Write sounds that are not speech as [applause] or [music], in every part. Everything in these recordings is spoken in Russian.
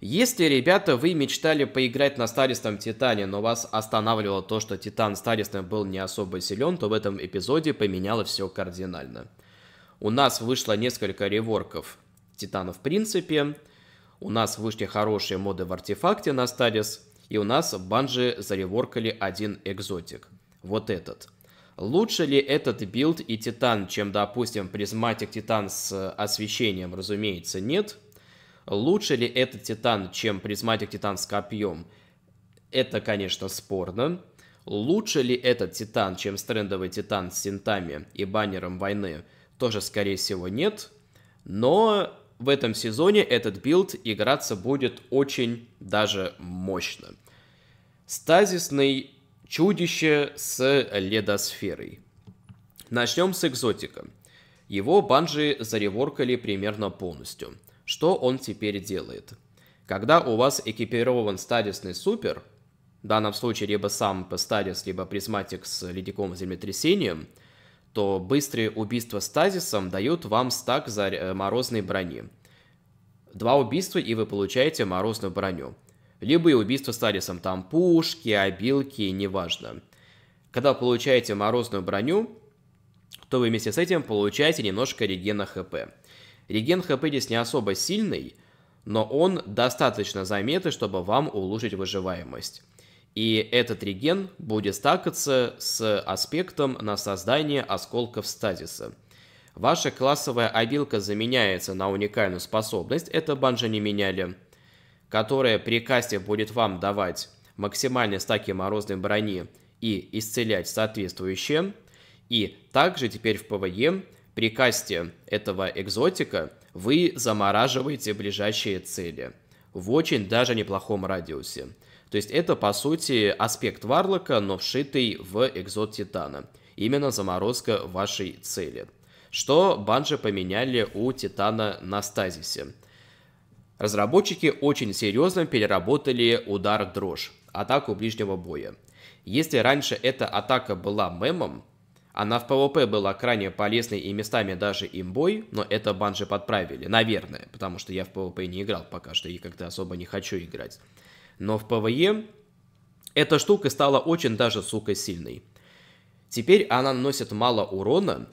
Если, ребята, вы мечтали поиграть на старистом Титане, но вас останавливало то, что Титан старистом был не особо силен, то в этом эпизоде поменяло все кардинально. У нас вышло несколько реворков Титана в принципе, у нас вышли хорошие моды в артефакте на Старис, и у нас банжи зареворкали один экзотик. Вот этот. Лучше ли этот билд и Титан, чем, допустим, призматик Титан с э, освещением? Разумеется, нет. Лучше ли этот Титан, чем призматик Титан с копьем? Это, конечно, спорно. Лучше ли этот Титан, чем стрендовый Титан с синтами и баннером войны? Тоже, скорее всего, нет. Но в этом сезоне этот билд играться будет очень даже мощно. Стазисный чудище с ледосферой. Начнем с экзотика. Его банжи зареворкали примерно полностью – что он теперь делает? Когда у вас экипирован стадисный супер, в данном случае либо сам по стадис, либо призматик с ледяковым землетрясением, то быстрые убийства стазисом дают вам стак за э, морозной брони. Два убийства, и вы получаете морозную броню. Любые убийства стазисом, там пушки, обилки, неважно. Когда получаете морозную броню, то вы вместе с этим получаете немножко регена ХП. Реген ХП здесь не особо сильный, но он достаточно заметный, чтобы вам улучшить выживаемость. И этот реген будет стакаться с аспектом на создание осколков стазиса. Ваша классовая обилка заменяется на уникальную способность, это банжи не меняли, которая при касте будет вам давать максимальные стаки морозной брони и исцелять соответствующие. И также теперь в ПВЕ при касте этого экзотика вы замораживаете ближайшие цели в очень даже неплохом радиусе. То есть это, по сути, аспект Варлока, но вшитый в экзот Титана. Именно заморозка вашей цели. Что банжи поменяли у Титана на стазисе. Разработчики очень серьезно переработали удар дрожь, атаку ближнего боя. Если раньше эта атака была мемом, она в ПВП была крайне полезной и местами даже имбой, но это банжи подправили, наверное, потому что я в ПВП не играл пока что и как-то особо не хочу играть. Но в ПВЕ эта штука стала очень даже, сука, сильной. Теперь она наносит мало урона,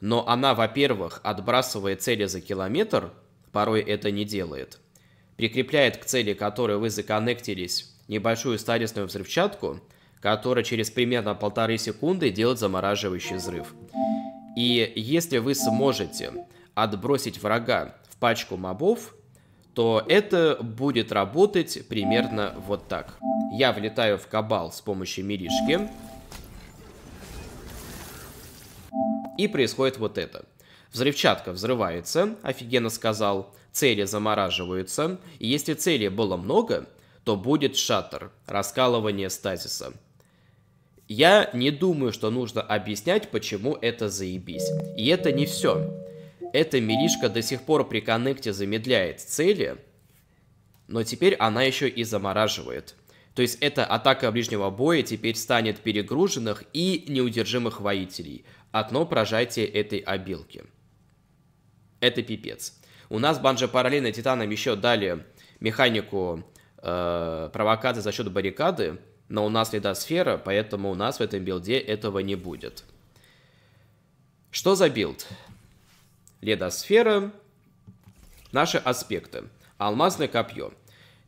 но она, во-первых, отбрасывает цели за километр, порой это не делает, прикрепляет к цели, которой вы законнектились, небольшую стадисную взрывчатку – которая через примерно полторы секунды делает замораживающий взрыв. И если вы сможете отбросить врага в пачку мобов, то это будет работать примерно вот так. Я влетаю в кабал с помощью миришки. И происходит вот это. Взрывчатка взрывается, офигенно сказал, цели замораживаются, и если цели было много, то будет шаттер, раскалывание стазиса. Я не думаю, что нужно объяснять, почему это заебись. И это не все. Эта милишка до сих пор при коннекте замедляет цели, но теперь она еще и замораживает. То есть эта атака ближнего боя теперь станет перегруженных и неудержимых воителей. Одно прожатие этой обилки. Это пипец. У нас банжа параллельно титанам еще дали механику э, провокации за счет баррикады, но у нас ледосфера, поэтому у нас в этом билде этого не будет. Что за билд? Ледосфера, наши аспекты, алмазное копье.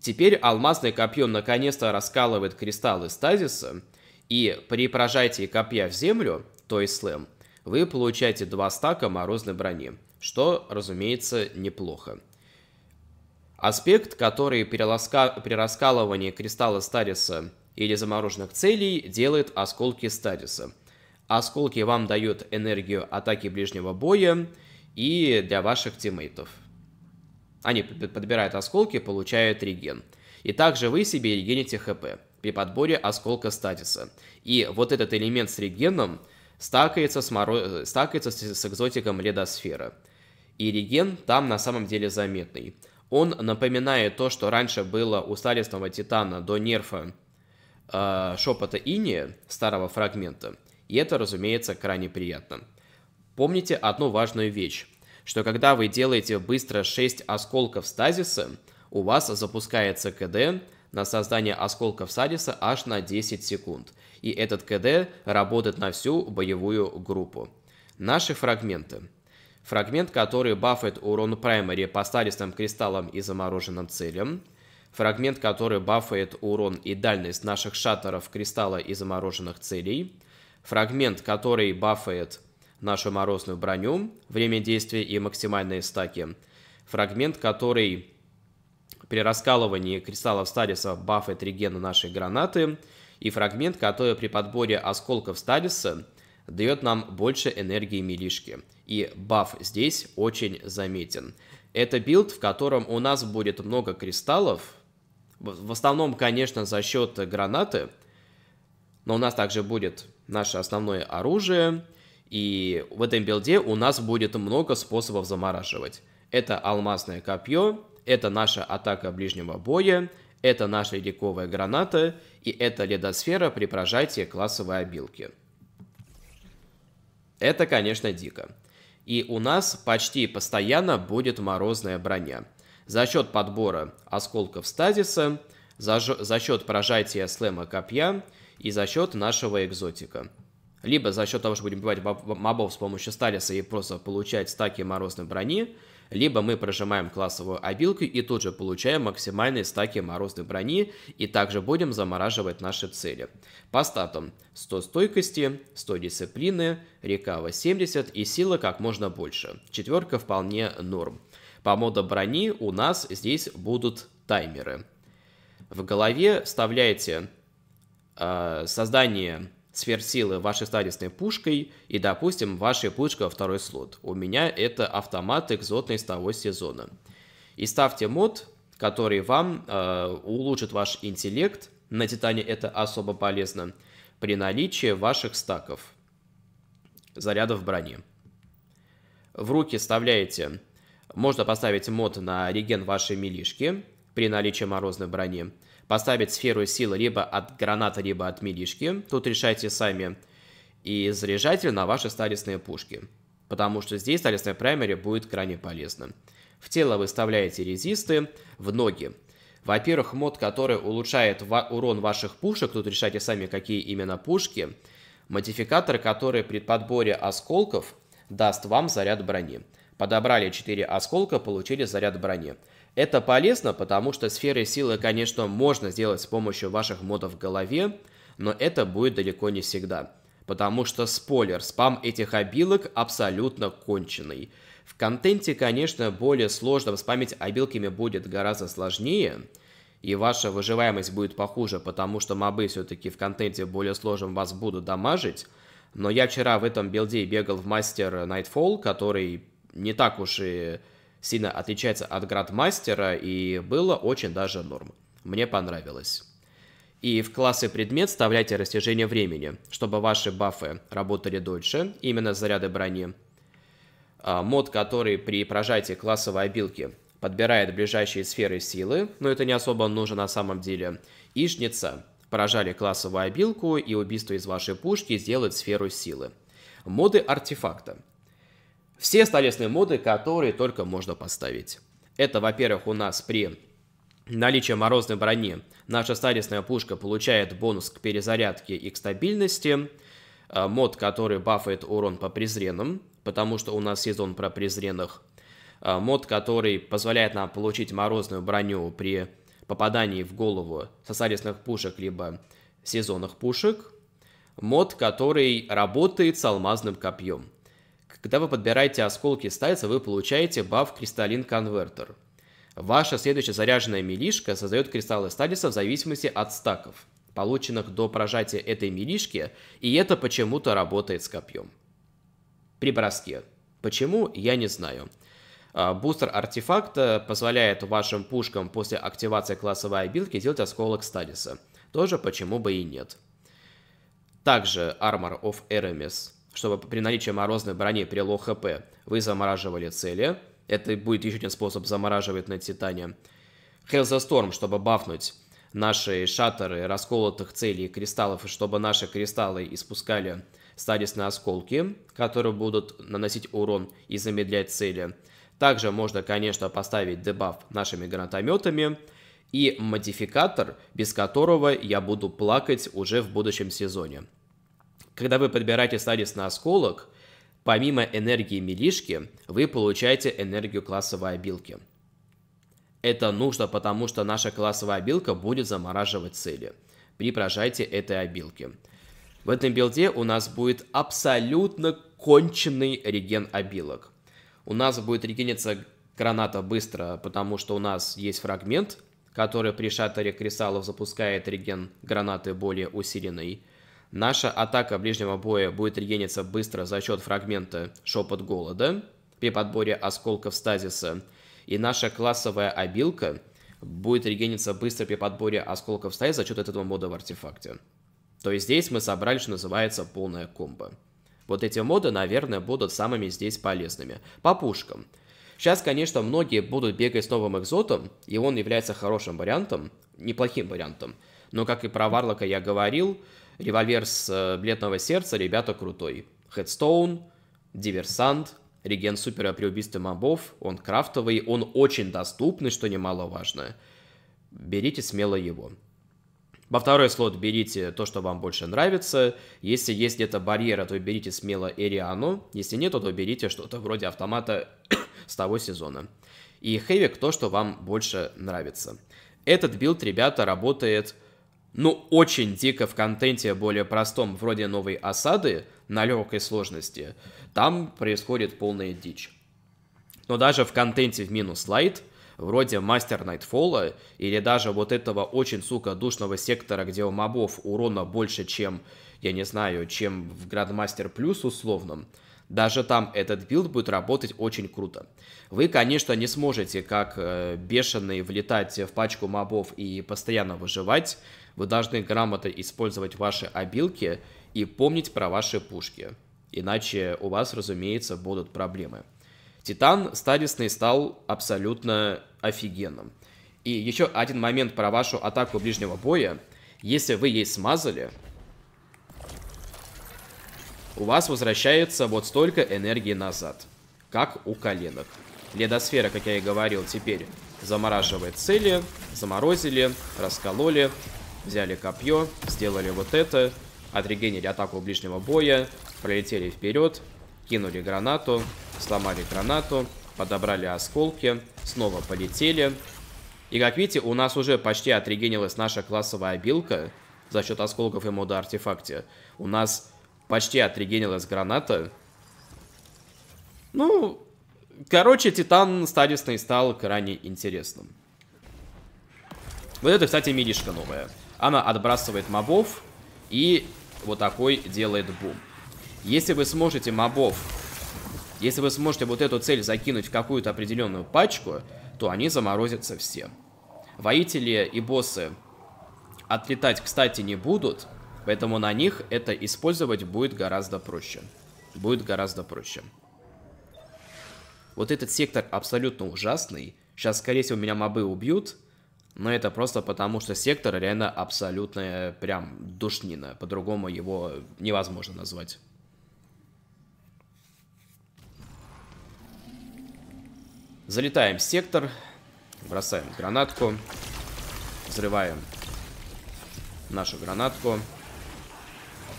Теперь алмазное копье наконец-то раскалывает кристаллы стазиса, и при прожатии копья в землю, то есть слэм, вы получаете два стака морозной брони, что, разумеется, неплохо. Аспект, который при, раска... при раскалывании кристалла Стариса или замороженных целей делает осколки стадиса. Осколки вам дают энергию атаки ближнего боя и для ваших тиммейтов. Они подбирают осколки, получают реген. И также вы себе регените хп при подборе осколка стадиса. И вот этот элемент с регеном стакается с, моро... стакается с экзотиком ледосфера. И реген там на самом деле заметный. Он напоминает то, что раньше было у сталистного титана до нерфа Э, шепота ини старого фрагмента, и это, разумеется, крайне приятно. Помните одну важную вещь, что когда вы делаете быстро 6 осколков стазиса, у вас запускается КД на создание осколков стазиса аж на 10 секунд, и этот КД работает на всю боевую группу. Наши фрагменты. Фрагмент, который бафает урон праймари по стадистым кристаллам и замороженным целям – фрагмент, который бафает урон и дальность наших шаттеров кристалла и замороженных целей, фрагмент, который бафает нашу морозную броню, время действия и максимальные стаки, фрагмент, который при раскалывании кристаллов стадиса бафает регены нашей гранаты, и фрагмент, который при подборе осколков стадиса дает нам больше энергии милишки. И баф здесь очень заметен. Это билд, в котором у нас будет много кристаллов, в основном, конечно, за счет гранаты. Но у нас также будет наше основное оружие. И в этом билде у нас будет много способов замораживать. Это алмазное копье, это наша атака ближнего боя, это наша ледяковая граната и это ледосфера при прожатии классовой обилки. Это, конечно, дико. И у нас почти постоянно будет морозная броня – за счет подбора осколков стазиса, за, за счет прожатия слэма копья и за счет нашего экзотика. Либо за счет того, что будем бивать мобов с помощью сталиса и просто получать стаки морозной брони, либо мы прожимаем классовую обилку и тут же получаем максимальные стаки морозной брони и также будем замораживать наши цели. По статам 100 стойкости, 100 дисциплины, рекава 70 и сила как можно больше. Четверка вполне норм. По мода брони у нас здесь будут таймеры. В голове вставляете э, создание сфер силы вашей статистной пушкой и, допустим, вашей пушка второй слот. У меня это автомат экзотной с того сезона. И ставьте мод, который вам э, улучшит ваш интеллект. На Титане это особо полезно при наличии ваших стаков, зарядов брони. В руки вставляете можно поставить мод на реген вашей милишки при наличии морозной брони. Поставить сферу силы либо от граната, либо от милишки. Тут решайте сами. И заряжатель на ваши сталисные пушки. Потому что здесь сталисное праймере будет крайне полезно. В тело выставляете резисты, в ноги. Во-первых, мод, который улучшает ва- урон ваших пушек, тут решайте сами, какие именно пушки. Модификатор, который при подборе осколков даст вам заряд брони. Подобрали 4 осколка, получили заряд брони. Это полезно, потому что сферы силы, конечно, можно сделать с помощью ваших модов в голове, но это будет далеко не всегда. Потому что, спойлер, спам этих обилок абсолютно конченый. В контенте, конечно, более сложно спамить обилками будет гораздо сложнее, и ваша выживаемость будет похуже, потому что мобы все-таки в контенте более сложным вас будут дамажить. Но я вчера в этом билде бегал в мастер Nightfall, который не так уж и сильно отличается от градмастера, и было очень даже норм. Мне понравилось. И в классы предмет вставляйте растяжение времени, чтобы ваши бафы работали дольше, именно заряды брони. А, мод, который при прожатии классовой обилки подбирает ближайшие сферы силы, но это не особо нужно на самом деле. И Поражали классовую обилку, и убийство из вашей пушки сделает сферу силы. Моды артефакта. Все столесные моды, которые только можно поставить. Это, во-первых, у нас при наличии морозной брони наша столесная пушка получает бонус к перезарядке и к стабильности. Э, мод, который бафает урон по презренным, потому что у нас сезон про презренных. Э, мод, который позволяет нам получить морозную броню при попадании в голову со сосарисных пушек, либо сезонных пушек. Мод, который работает с алмазным копьем. Когда вы подбираете осколки стальца, вы получаете баф Кристаллин Конвертер. Ваша следующая заряженная милишка создает кристаллы стадиса в зависимости от стаков, полученных до прожатия этой милишки, и это почему-то работает с копьем. При броске. Почему, я не знаю. А, бустер артефакта позволяет вашим пушкам после активации классовой обилки делать осколок стадиса. Тоже почему бы и нет. Также Armor of Eremis чтобы при наличии морозной брони при лоу ХП вы замораживали цели. Это будет еще один способ замораживать на Титане. Hail the Storm, чтобы бафнуть наши шаттеры расколотых целей и кристаллов, и чтобы наши кристаллы испускали стадисные осколки, которые будут наносить урон и замедлять цели. Также можно, конечно, поставить дебаф нашими гранатометами и модификатор, без которого я буду плакать уже в будущем сезоне. Когда вы подбираете стадис на осколок, помимо энергии милишки, вы получаете энергию классовой обилки. Это нужно, потому что наша классовая обилка будет замораживать цели при прожатии этой обилки. В этом билде у нас будет абсолютно конченный реген обилок. У нас будет регениться граната быстро, потому что у нас есть фрагмент, который при шаттере кристаллов запускает реген гранаты более усиленный. Наша атака ближнего боя будет регениться быстро за счет фрагмента «Шепот голода» при подборе осколков стазиса. И наша классовая обилка будет регениться быстро при подборе осколков стазиса за счет этого мода в артефакте. То есть здесь мы собрали, что называется, полная комбо. Вот эти моды, наверное, будут самыми здесь полезными. По пушкам. Сейчас, конечно, многие будут бегать с новым экзотом, и он является хорошим вариантом, неплохим вариантом. Но, как и про Варлока я говорил, револьвер с э, Бледного Сердца, ребята, крутой. Хедстоун, Диверсант, Реген Супера при убийстве мобов, он крафтовый, он очень доступный, что немаловажно. Берите смело его. Во второй слот берите то, что вам больше нравится. Если есть где-то барьера, то берите смело Эриану. Если нет, то берите что-то вроде автомата [coughs] с того сезона. И Хевик то, что вам больше нравится. Этот билд, ребята, работает ну, очень дико в контенте более простом, вроде новой осады, на легкой сложности, там происходит полная дичь. Но даже в контенте в минус лайт, вроде мастер Найтфола, или даже вот этого очень, сука, душного сектора, где у мобов урона больше, чем, я не знаю, чем в Градмастер Плюс условном, даже там этот билд будет работать очень круто. Вы, конечно, не сможете, как э, бешеные, влетать в пачку мобов и постоянно выживать, вы должны грамотно использовать ваши обилки и помнить про ваши пушки. Иначе у вас, разумеется, будут проблемы. Титан стадисный стал абсолютно офигенным. И еще один момент про вашу атаку ближнего боя. Если вы ей смазали, у вас возвращается вот столько энергии назад, как у коленок. Ледосфера, как я и говорил, теперь замораживает цели, заморозили, раскололи, Взяли копье, сделали вот это, отрегенили атаку ближнего боя, пролетели вперед, кинули гранату, сломали гранату, подобрали осколки, снова полетели. И как видите, у нас уже почти отрегенилась наша классовая обилка за счет осколков и мода артефакте. У нас почти отрегенилась граната. Ну, короче, Титан стадисный стал крайне интересным. Вот это, кстати, милишка новая. Она отбрасывает мобов и вот такой делает бум. Если вы сможете мобов, если вы сможете вот эту цель закинуть в какую-то определенную пачку, то они заморозятся все. Воители и боссы отлетать, кстати, не будут, поэтому на них это использовать будет гораздо проще. Будет гораздо проще. Вот этот сектор абсолютно ужасный. Сейчас, скорее всего, меня мобы убьют. Но это просто потому, что сектор реально абсолютная прям душнина. По-другому его невозможно назвать. Залетаем в сектор. Бросаем гранатку. Взрываем нашу гранатку.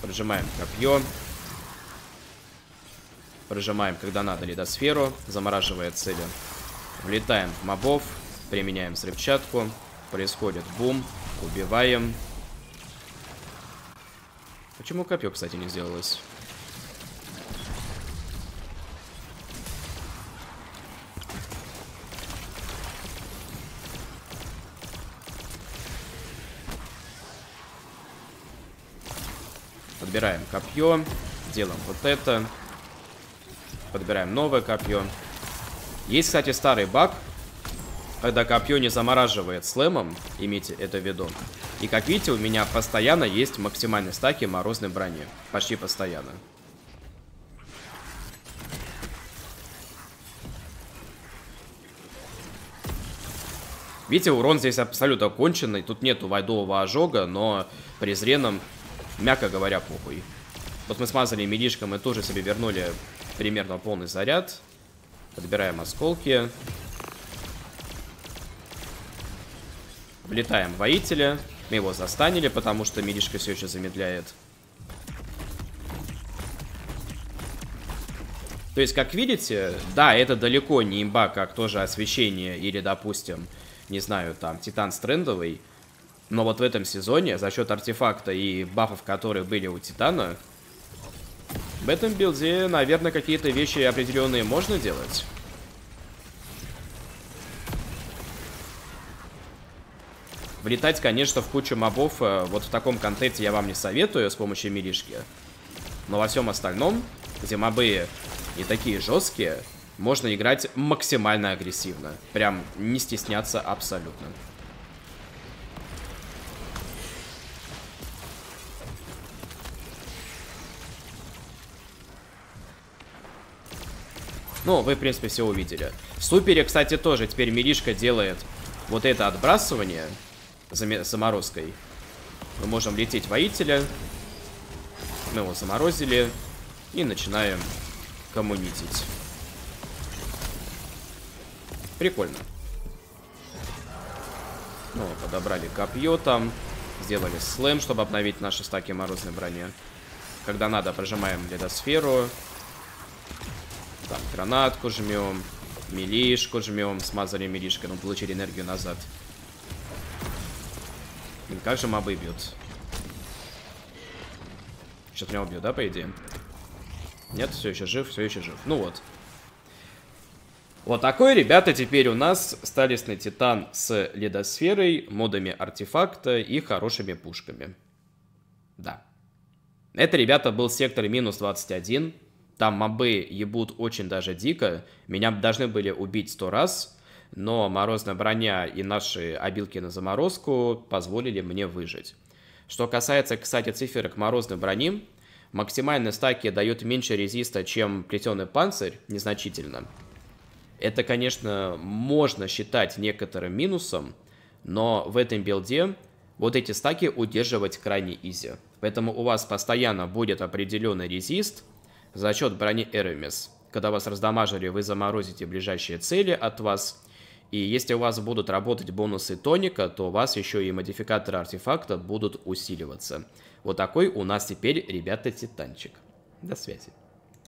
Прижимаем копье. Прижимаем, когда надо, ледосферу. Замораживая цели. Влетаем в мобов. Применяем взрывчатку. Происходит бум. Убиваем. Почему копье, кстати, не сделалось? Подбираем копье. Делаем вот это. Подбираем новое копье. Есть, кстати, старый баг, когда копье не замораживает слэмом, имейте это в виду. И как видите, у меня постоянно есть максимальные стаки морозной брони. Почти постоянно. Видите, урон здесь абсолютно конченый. Тут нету вайдового ожога, но презреном, мягко говоря, похуй. Вот мы смазали медишком и тоже себе вернули примерно полный заряд. Подбираем осколки. Влетаем в воителя. Мы его застанили, потому что милишка все еще замедляет. То есть, как видите, да, это далеко не имба, как тоже освещение или, допустим, не знаю, там, Титан Стрендовый. Но вот в этом сезоне, за счет артефакта и бафов, которые были у Титана, в этом билде, наверное, какие-то вещи определенные можно делать. Влетать, конечно, в кучу мобов э, вот в таком контенте я вам не советую с помощью милишки. Но во всем остальном, где мобы не такие жесткие, можно играть максимально агрессивно. Прям не стесняться абсолютно. Ну, вы, в принципе, все увидели. В супере, кстати, тоже теперь Миришка делает вот это отбрасывание заморозкой. Мы можем лететь воителя. Мы его заморозили. И начинаем коммунитить. Прикольно. Ну, подобрали копье там. Сделали слэм, чтобы обновить наши стаки морозной брони. Когда надо, прожимаем ледосферу. Там гранатку жмем. Милишку жмем. Смазали милишкой, но получили энергию назад. Блин, как же мобы бьют. Сейчас меня убьют, да, по идее? Нет, все еще жив, все еще жив. Ну вот. Вот такой, ребята, теперь у нас сталисный титан с ледосферой, модами артефакта и хорошими пушками. Да. Это, ребята, был сектор минус 21. Там мобы ебут очень даже дико. Меня должны были убить сто раз но морозная броня и наши обилки на заморозку позволили мне выжить. Что касается, кстати, циферок морозной брони, максимальные стаки дают меньше резиста, чем плетеный панцирь, незначительно. Это, конечно, можно считать некоторым минусом, но в этом билде вот эти стаки удерживать крайне изи. Поэтому у вас постоянно будет определенный резист за счет брони Эрмис. Когда вас раздамажили, вы заморозите ближайшие цели от вас, и если у вас будут работать бонусы тоника, то у вас еще и модификаторы артефакта будут усиливаться. Вот такой у нас теперь, ребята, титанчик. До связи.